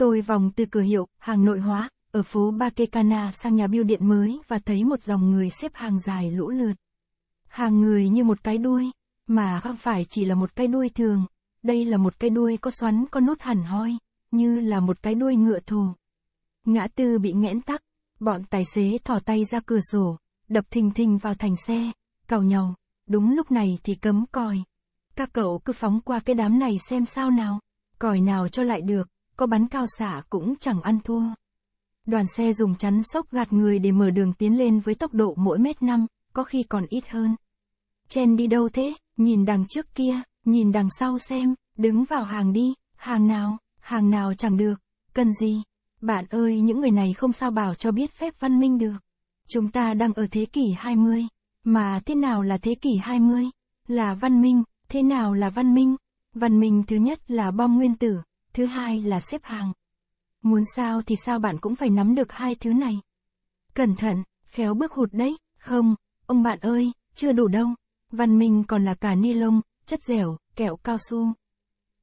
Tôi vòng từ cửa hiệu, hàng nội hóa, ở phố Bakekana sang nhà biêu điện mới và thấy một dòng người xếp hàng dài lũ lượt. Hàng người như một cái đuôi, mà không phải chỉ là một cái đuôi thường, đây là một cái đuôi có xoắn có nốt hẳn hoi, như là một cái đuôi ngựa thồ. Ngã tư bị nghẽn tắc, bọn tài xế thỏ tay ra cửa sổ, đập thình thình vào thành xe, cào nhau, đúng lúc này thì cấm còi. Các cậu cứ phóng qua cái đám này xem sao nào, còi nào cho lại được có bắn cao xả cũng chẳng ăn thua. Đoàn xe dùng chắn sốc gạt người để mở đường tiến lên với tốc độ mỗi mét năm, có khi còn ít hơn. Chen đi đâu thế, nhìn đằng trước kia, nhìn đằng sau xem, đứng vào hàng đi, hàng nào, hàng nào chẳng được, cần gì. Bạn ơi những người này không sao bảo cho biết phép văn minh được. Chúng ta đang ở thế kỷ 20, mà thế nào là thế kỷ 20? Là văn minh, thế nào là văn minh? Văn minh thứ nhất là bom nguyên tử, thứ hai là xếp hàng. Muốn sao thì sao bạn cũng phải nắm được hai thứ này. Cẩn thận, khéo bước hụt đấy, không, ông bạn ơi, chưa đủ đâu. Văn minh còn là cả ni lông, chất dẻo, kẹo cao su.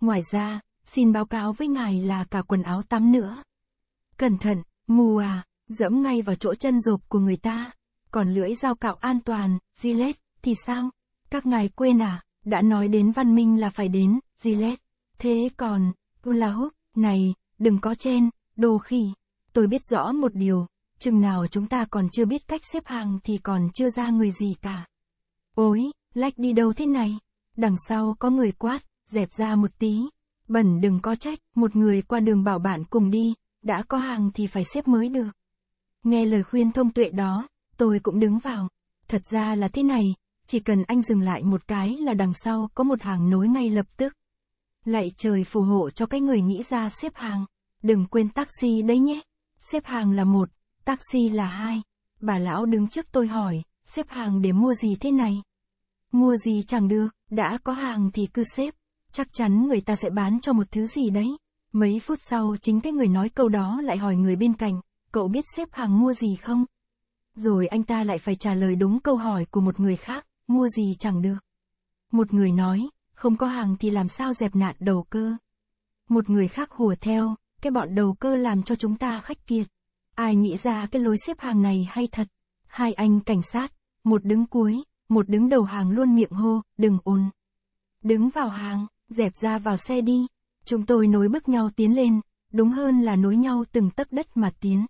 Ngoài ra, xin báo cáo với ngài là cả quần áo tắm nữa. Cẩn thận, mù à, dẫm ngay vào chỗ chân rộp của người ta. Còn lưỡi dao cạo an toàn, Gillette, thì sao? Các ngài quên à, đã nói đến văn minh là phải đến, Gillette. Thế còn, La Húc, này, đừng có chen, đồ khỉ. Tôi biết rõ một điều, chừng nào chúng ta còn chưa biết cách xếp hàng thì còn chưa ra người gì cả. Ôi, lách đi đâu thế này? Đằng sau có người quát, dẹp ra một tí. Bẩn đừng có trách, một người qua đường bảo bạn cùng đi, đã có hàng thì phải xếp mới được. Nghe lời khuyên thông tuệ đó, tôi cũng đứng vào. Thật ra là thế này, chỉ cần anh dừng lại một cái là đằng sau có một hàng nối ngay lập tức lại trời phù hộ cho cái người nghĩ ra xếp hàng. Đừng quên taxi đấy nhé. Xếp hàng là một, taxi là hai. Bà lão đứng trước tôi hỏi, xếp hàng để mua gì thế này? Mua gì chẳng được, đã có hàng thì cứ xếp. Chắc chắn người ta sẽ bán cho một thứ gì đấy. Mấy phút sau chính cái người nói câu đó lại hỏi người bên cạnh, cậu biết xếp hàng mua gì không? Rồi anh ta lại phải trả lời đúng câu hỏi của một người khác, mua gì chẳng được. Một người nói, không có hàng thì làm sao dẹp nạn đầu cơ. Một người khác hùa theo, cái bọn đầu cơ làm cho chúng ta khách kiệt. Ai nghĩ ra cái lối xếp hàng này hay thật. Hai anh cảnh sát, một đứng cuối, một đứng đầu hàng luôn miệng hô, đừng ồn. Đứng vào hàng, dẹp ra vào xe đi. Chúng tôi nối bước nhau tiến lên, đúng hơn là nối nhau từng tấc đất mà tiến.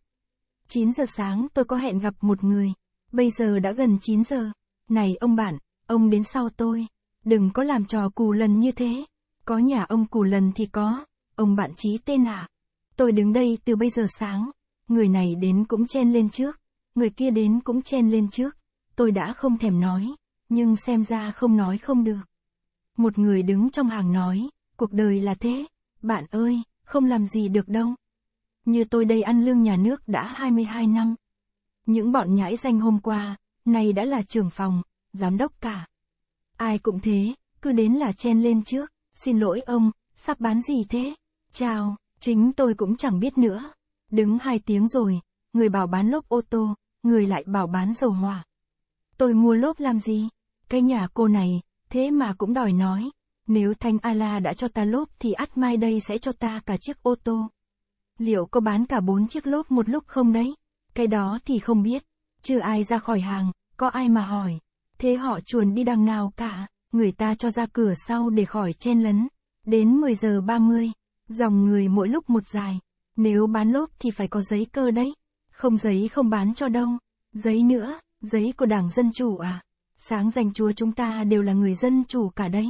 9 giờ sáng tôi có hẹn gặp một người, bây giờ đã gần 9 giờ. Này ông bạn, ông đến sau tôi đừng có làm trò cù lần như thế. Có nhà ông cù lần thì có, ông bạn trí tên à? Tôi đứng đây từ bây giờ sáng, người này đến cũng chen lên trước, người kia đến cũng chen lên trước, tôi đã không thèm nói, nhưng xem ra không nói không được. Một người đứng trong hàng nói, cuộc đời là thế, bạn ơi, không làm gì được đâu. Như tôi đây ăn lương nhà nước đã 22 năm. Những bọn nhãi danh hôm qua, nay đã là trưởng phòng, giám đốc cả. Ai cũng thế, cứ đến là chen lên trước, xin lỗi ông, sắp bán gì thế? Chào, chính tôi cũng chẳng biết nữa. Đứng hai tiếng rồi, người bảo bán lốp ô tô, người lại bảo bán dầu hỏa. Tôi mua lốp làm gì? Cái nhà cô này, thế mà cũng đòi nói. Nếu Thanh Ala đã cho ta lốp thì ắt mai đây sẽ cho ta cả chiếc ô tô. Liệu có bán cả bốn chiếc lốp một lúc không đấy? Cái đó thì không biết. Chưa ai ra khỏi hàng, có ai mà hỏi thế họ chuồn đi đằng nào cả, người ta cho ra cửa sau để khỏi chen lấn. Đến 10 giờ 30, dòng người mỗi lúc một dài, nếu bán lốp thì phải có giấy cơ đấy, không giấy không bán cho đâu, giấy nữa, giấy của Đảng Dân Chủ à, sáng danh chúa chúng ta đều là người dân chủ cả đấy.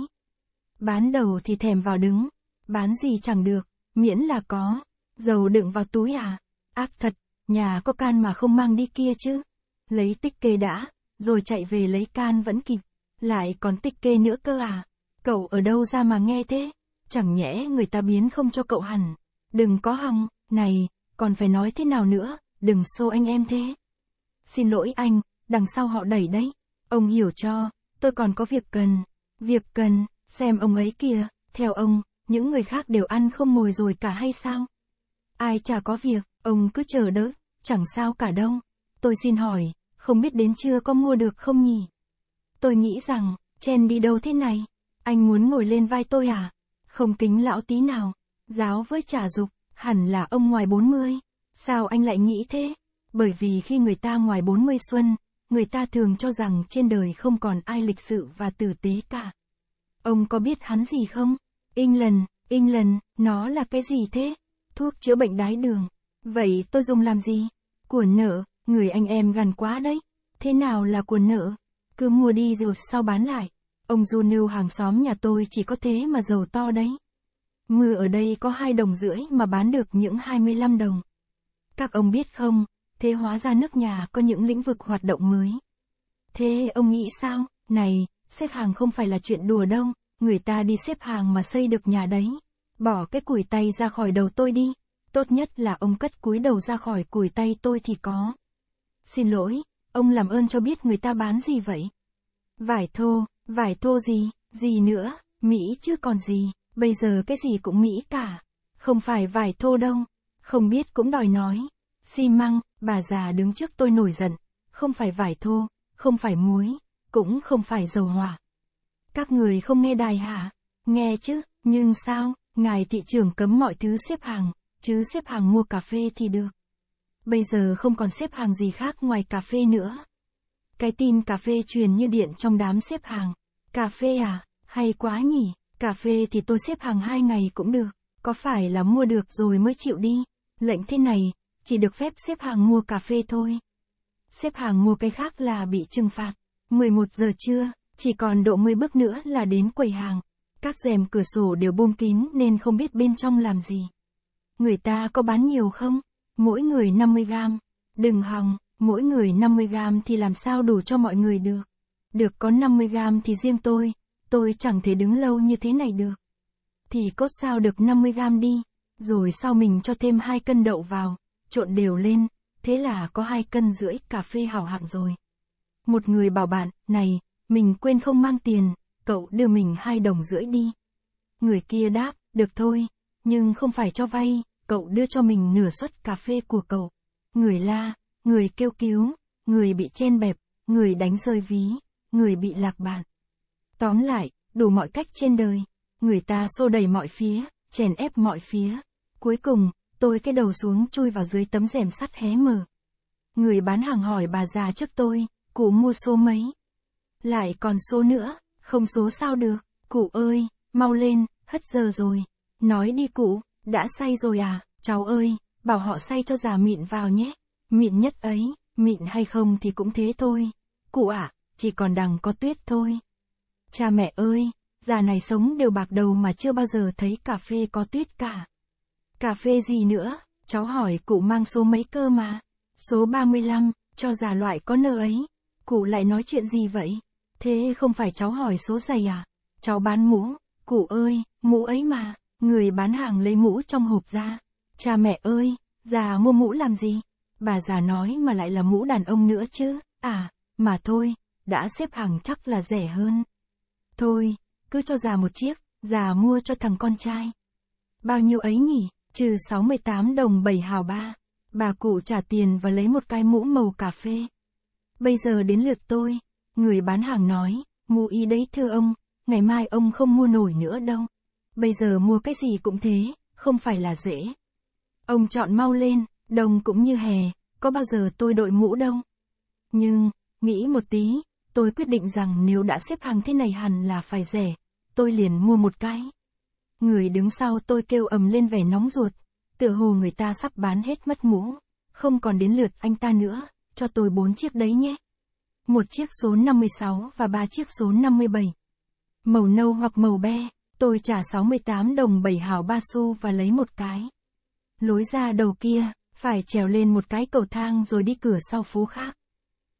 Bán đầu thì thèm vào đứng, bán gì chẳng được, miễn là có, dầu đựng vào túi à, ác thật, nhà có can mà không mang đi kia chứ, lấy tích kê đã rồi chạy về lấy can vẫn kịp. Lại còn tích kê nữa cơ à? Cậu ở đâu ra mà nghe thế? Chẳng nhẽ người ta biến không cho cậu hẳn. Đừng có hòng, này, còn phải nói thế nào nữa, đừng xô anh em thế. Xin lỗi anh, đằng sau họ đẩy đấy. Ông hiểu cho, tôi còn có việc cần. Việc cần, xem ông ấy kìa, theo ông, những người khác đều ăn không mồi rồi cả hay sao? Ai chả có việc, ông cứ chờ đỡ, chẳng sao cả đâu. Tôi xin hỏi, không biết đến trưa có mua được không nhỉ? Tôi nghĩ rằng, chen đi đâu thế này? Anh muốn ngồi lên vai tôi à? Không kính lão tí nào. Giáo với trả dục, hẳn là ông ngoài 40. Sao anh lại nghĩ thế? Bởi vì khi người ta ngoài 40 xuân, người ta thường cho rằng trên đời không còn ai lịch sự và tử tế cả. Ông có biết hắn gì không? England, England, nó là cái gì thế? Thuốc chữa bệnh đái đường. Vậy tôi dùng làm gì? Của nợ, Người anh em gần quá đấy. Thế nào là cuốn nợ? Cứ mua đi rồi sau bán lại. Ông Du Nưu hàng xóm nhà tôi chỉ có thế mà giàu to đấy. Mưa ở đây có hai đồng rưỡi mà bán được những 25 đồng. Các ông biết không, thế hóa ra nước nhà có những lĩnh vực hoạt động mới. Thế ông nghĩ sao? Này, xếp hàng không phải là chuyện đùa đâu, người ta đi xếp hàng mà xây được nhà đấy. Bỏ cái củi tay ra khỏi đầu tôi đi, tốt nhất là ông cất cúi đầu ra khỏi củi tay tôi thì có. Xin lỗi, ông làm ơn cho biết người ta bán gì vậy? Vải thô, vải thô gì, gì nữa, Mỹ chứ còn gì, bây giờ cái gì cũng Mỹ cả. Không phải vải thô đâu, không biết cũng đòi nói. Xi măng, bà già đứng trước tôi nổi giận, không phải vải thô, không phải muối, cũng không phải dầu hỏa. Các người không nghe đài hả? Nghe chứ, nhưng sao, ngài thị trưởng cấm mọi thứ xếp hàng, chứ xếp hàng mua cà phê thì được bây giờ không còn xếp hàng gì khác ngoài cà phê nữa. Cái tin cà phê truyền như điện trong đám xếp hàng. Cà phê à, hay quá nhỉ, cà phê thì tôi xếp hàng hai ngày cũng được, có phải là mua được rồi mới chịu đi. Lệnh thế này, chỉ được phép xếp hàng mua cà phê thôi. Xếp hàng mua cái khác là bị trừng phạt. 11 giờ trưa, chỉ còn độ 10 bước nữa là đến quầy hàng. Các rèm cửa sổ đều buông kín nên không biết bên trong làm gì. Người ta có bán nhiều không? mỗi người 50 gram. Đừng hòng, mỗi người 50 gram thì làm sao đủ cho mọi người được. Được có 50 gram thì riêng tôi, tôi chẳng thể đứng lâu như thế này được. Thì cốt sao được 50 gram đi, rồi sau mình cho thêm hai cân đậu vào, trộn đều lên, thế là có hai cân rưỡi cà phê hảo hạng rồi. Một người bảo bạn, này, mình quên không mang tiền, cậu đưa mình hai đồng rưỡi đi. Người kia đáp, được thôi, nhưng không phải cho vay, cậu đưa cho mình nửa suất cà phê của cậu. Người la, người kêu cứu, người bị chen bẹp, người đánh rơi ví, người bị lạc bạn. Tóm lại, đủ mọi cách trên đời, người ta xô đầy mọi phía, chèn ép mọi phía. Cuối cùng, tôi cái đầu xuống chui vào dưới tấm rèm sắt hé mở. Người bán hàng hỏi bà già trước tôi, cụ mua số mấy? Lại còn số nữa, không số sao được, cụ ơi, mau lên, hết giờ rồi. Nói đi cụ, đã say rồi à, cháu ơi, bảo họ say cho già mịn vào nhé. Mịn nhất ấy, mịn hay không thì cũng thế thôi. Cụ ạ, à, chỉ còn đằng có tuyết thôi. Cha mẹ ơi, già này sống đều bạc đầu mà chưa bao giờ thấy cà phê có tuyết cả. Cà phê gì nữa, cháu hỏi cụ mang số mấy cơ mà. Số 35, cho già loại có nợ ấy. Cụ lại nói chuyện gì vậy? Thế không phải cháu hỏi số giày à? Cháu bán mũ, cụ ơi, mũ ấy mà. Người bán hàng lấy mũ trong hộp ra. Cha mẹ ơi, già mua mũ làm gì? Bà già nói mà lại là mũ đàn ông nữa chứ, à, mà thôi, đã xếp hàng chắc là rẻ hơn. Thôi, cứ cho già một chiếc, già mua cho thằng con trai. Bao nhiêu ấy nhỉ, trừ 68 đồng 7 hào ba. Bà cụ trả tiền và lấy một cái mũ màu cà phê. Bây giờ đến lượt tôi, người bán hàng nói, mũ ý đấy thưa ông, ngày mai ông không mua nổi nữa đâu bây giờ mua cái gì cũng thế, không phải là dễ. Ông chọn mau lên, đông cũng như hè, có bao giờ tôi đội mũ đông Nhưng, nghĩ một tí, tôi quyết định rằng nếu đã xếp hàng thế này hẳn là phải rẻ, tôi liền mua một cái. Người đứng sau tôi kêu ầm lên vẻ nóng ruột, tựa hồ người ta sắp bán hết mất mũ, không còn đến lượt anh ta nữa, cho tôi bốn chiếc đấy nhé. Một chiếc số 56 và ba chiếc số 57. Màu nâu hoặc màu be, Tôi trả 68 đồng 7 hào ba xu và lấy một cái. Lối ra đầu kia, phải trèo lên một cái cầu thang rồi đi cửa sau phố khác.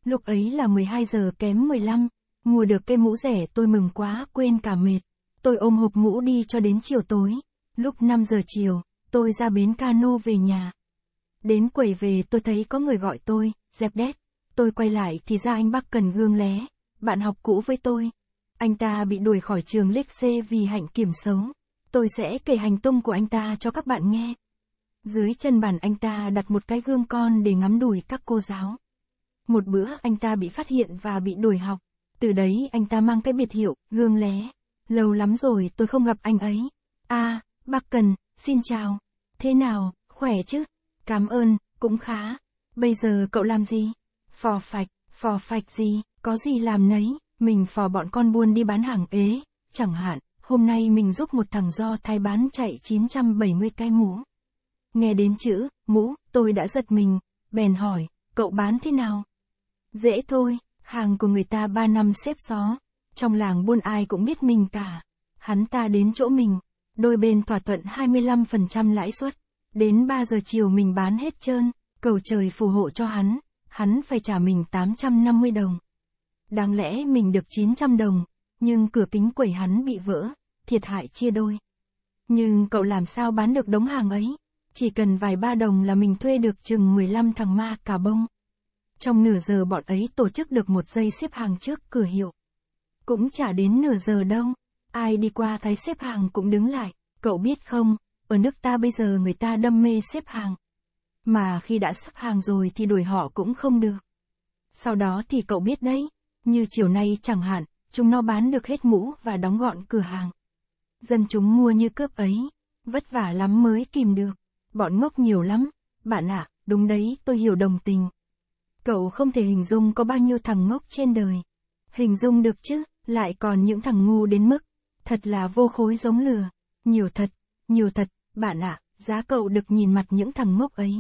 Lúc ấy là 12 giờ kém 15, mua được cây mũ rẻ tôi mừng quá quên cả mệt. Tôi ôm hộp mũ đi cho đến chiều tối. Lúc 5 giờ chiều, tôi ra bến cano về nhà. Đến quầy về tôi thấy có người gọi tôi, dẹp đét. Tôi quay lại thì ra anh bác cần gương lé, bạn học cũ với tôi, anh ta bị đuổi khỏi trường Lexe vì hạnh kiểm sống. Tôi sẽ kể hành tung của anh ta cho các bạn nghe. Dưới chân bàn anh ta đặt một cái gương con để ngắm đuổi các cô giáo. Một bữa anh ta bị phát hiện và bị đuổi học. Từ đấy anh ta mang cái biệt hiệu, gương lé. Lâu lắm rồi tôi không gặp anh ấy. a à, bác Cần, xin chào. Thế nào, khỏe chứ? Cảm ơn, cũng khá. Bây giờ cậu làm gì? Phò phạch, phò phạch gì, có gì làm nấy mình phò bọn con buôn đi bán hàng ế, chẳng hạn, hôm nay mình giúp một thằng do thái bán chạy 970 cái mũ. Nghe đến chữ, mũ, tôi đã giật mình, bèn hỏi, cậu bán thế nào? Dễ thôi, hàng của người ta ba năm xếp xó, trong làng buôn ai cũng biết mình cả. Hắn ta đến chỗ mình, đôi bên thỏa thuận 25% lãi suất. Đến 3 giờ chiều mình bán hết trơn, cầu trời phù hộ cho hắn, hắn phải trả mình 850 đồng. Đáng lẽ mình được 900 đồng, nhưng cửa kính quẩy hắn bị vỡ, thiệt hại chia đôi. Nhưng cậu làm sao bán được đống hàng ấy? Chỉ cần vài ba đồng là mình thuê được chừng 15 thằng ma cả bông. Trong nửa giờ bọn ấy tổ chức được một giây xếp hàng trước cửa hiệu. Cũng chả đến nửa giờ đâu, ai đi qua thấy xếp hàng cũng đứng lại, cậu biết không, ở nước ta bây giờ người ta đâm mê xếp hàng. Mà khi đã xếp hàng rồi thì đuổi họ cũng không được. Sau đó thì cậu biết đấy, như chiều nay chẳng hạn, chúng nó bán được hết mũ và đóng gọn cửa hàng. Dân chúng mua như cướp ấy, vất vả lắm mới kìm được. Bọn ngốc nhiều lắm, bạn ạ, à, đúng đấy, tôi hiểu đồng tình. Cậu không thể hình dung có bao nhiêu thằng ngốc trên đời. Hình dung được chứ, lại còn những thằng ngu đến mức. Thật là vô khối giống lừa. Nhiều thật, nhiều thật, bạn ạ, à, giá cậu được nhìn mặt những thằng ngốc ấy.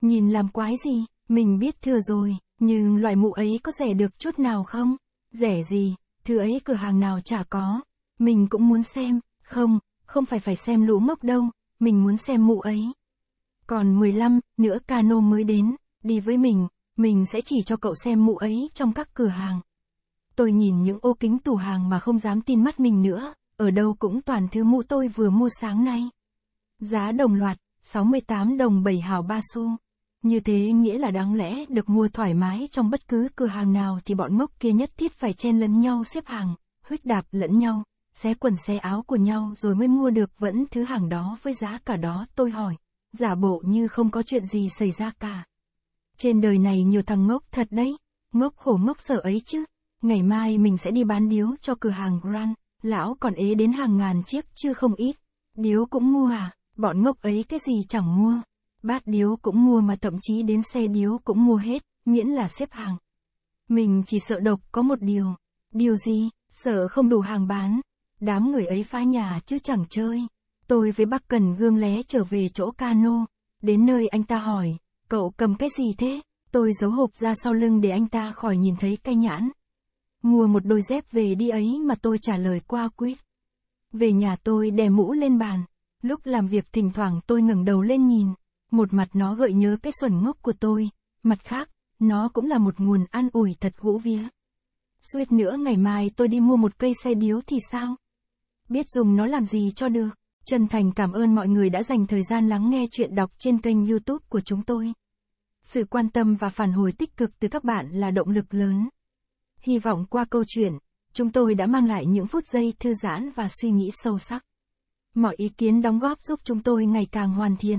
Nhìn làm quái gì, mình biết thừa rồi. Nhưng loại mũ ấy có rẻ được chút nào không? Rẻ gì, thứ ấy cửa hàng nào chả có. Mình cũng muốn xem, không, không phải phải xem lũ mốc đâu, mình muốn xem mũ ấy. Còn 15, nữa cano mới đến, đi với mình, mình sẽ chỉ cho cậu xem mũ ấy trong các cửa hàng. Tôi nhìn những ô kính tủ hàng mà không dám tin mắt mình nữa, ở đâu cũng toàn thứ mũ tôi vừa mua sáng nay. Giá đồng loạt, 68 đồng 7 hào ba xu. Như thế nghĩa là đáng lẽ được mua thoải mái trong bất cứ cửa hàng nào thì bọn ngốc kia nhất thiết phải chen lẫn nhau xếp hàng, huyết đạp lẫn nhau, xé quần xé áo của nhau rồi mới mua được vẫn thứ hàng đó với giá cả đó tôi hỏi, giả bộ như không có chuyện gì xảy ra cả. Trên đời này nhiều thằng ngốc thật đấy, ngốc khổ ngốc sở ấy chứ, ngày mai mình sẽ đi bán điếu cho cửa hàng Grand, lão còn ế đến hàng ngàn chiếc chứ không ít, điếu cũng mua à, bọn ngốc ấy cái gì chẳng mua bát điếu cũng mua mà thậm chí đến xe điếu cũng mua hết, miễn là xếp hàng. Mình chỉ sợ độc có một điều. Điều gì, sợ không đủ hàng bán. Đám người ấy phá nhà chứ chẳng chơi. Tôi với bác Cần gương lé trở về chỗ cano. Đến nơi anh ta hỏi, cậu cầm cái gì thế? Tôi giấu hộp ra sau lưng để anh ta khỏi nhìn thấy cây nhãn. Mua một đôi dép về đi ấy mà tôi trả lời qua quýt. Về nhà tôi đè mũ lên bàn. Lúc làm việc thỉnh thoảng tôi ngẩng đầu lên nhìn. Một mặt nó gợi nhớ cái xuẩn ngốc của tôi, mặt khác, nó cũng là một nguồn an ủi thật hữu vía. Suýt nữa ngày mai tôi đi mua một cây xe điếu thì sao? Biết dùng nó làm gì cho được. Chân thành cảm ơn mọi người đã dành thời gian lắng nghe chuyện đọc trên kênh youtube của chúng tôi. Sự quan tâm và phản hồi tích cực từ các bạn là động lực lớn. Hy vọng qua câu chuyện, chúng tôi đã mang lại những phút giây thư giãn và suy nghĩ sâu sắc. Mọi ý kiến đóng góp giúp chúng tôi ngày càng hoàn thiện.